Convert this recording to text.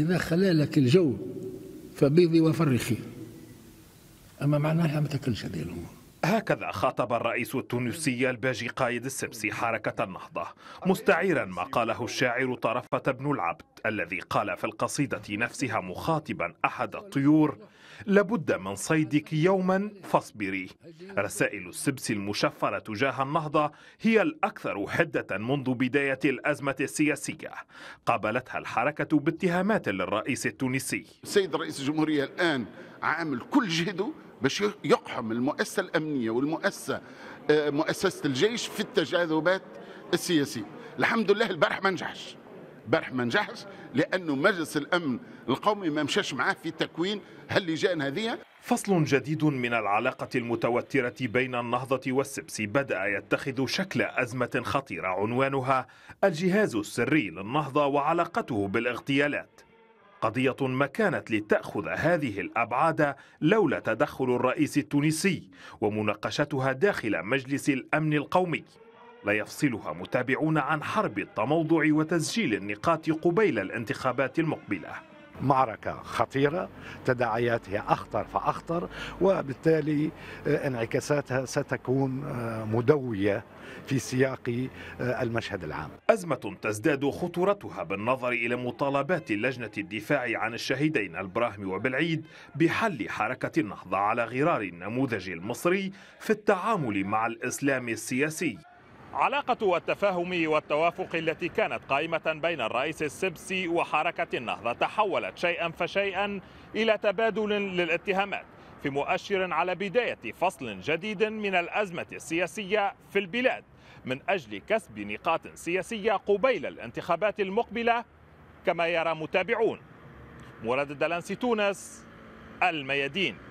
إذا خلا لك الجو فبيضي وفرخي أما معناها ما تاكلش هذه الأمور هكذا خاطب الرئيس التونسي الباجي قايد السبسي حركة النهضة مستعيرا ما قاله الشاعر طرفة بن العبد الذي قال في القصيدة نفسها مخاطبا أحد الطيور لابد من صيدك يوما فاصبري رسائل السبسي المشفرة تجاه النهضة هي الأكثر حدة منذ بداية الأزمة السياسية قابلتها الحركة باتهامات للرئيس التونسي السيد رئيس الجمهورية الآن عامل كل جهده باش يقحم المؤسسه الامنيه والمؤسسه آه، مؤسسه الجيش في التجاذبات السياسيه الحمد لله البارح ما نجحش البارح ما نجحش لانه مجلس الامن القومي ما مشاش معاه في تكوين هاللجان هذه فصل جديد من العلاقة المتوترة بين النهضة والسبسي بدأ يتخذ شكل أزمة خطيرة عنوانها الجهاز السري للنهضة وعلاقته بالاغتيالات قضية ما كانت لتأخذ هذه الأبعاد لولا تدخل الرئيس التونسي ومناقشتها داخل مجلس الأمن القومي لا يفصلها متابعون عن حرب التموضع وتسجيل النقاط قبيل الانتخابات المقبله معركة خطيرة تداعياتها أخطر فأخطر وبالتالي آه، انعكاساتها ستكون آه، مدوية في سياق آه، المشهد العام أزمة تزداد خطورتها بالنظر إلى مطالبات لجنة الدفاع عن الشهيدين البراهمي وبالعيد بحل حركة النهضة على غرار النموذج المصري في التعامل مع الإسلام السياسي علاقة التفاهم والتوافق التي كانت قائمة بين الرئيس السبسي وحركة النهضة تحولت شيئا فشيئا إلى تبادل للاتهامات في مؤشر على بداية فصل جديد من الأزمة السياسية في البلاد من أجل كسب نقاط سياسية قبيل الانتخابات المقبلة كما يرى متابعون مراد الدلانسي تونس الميادين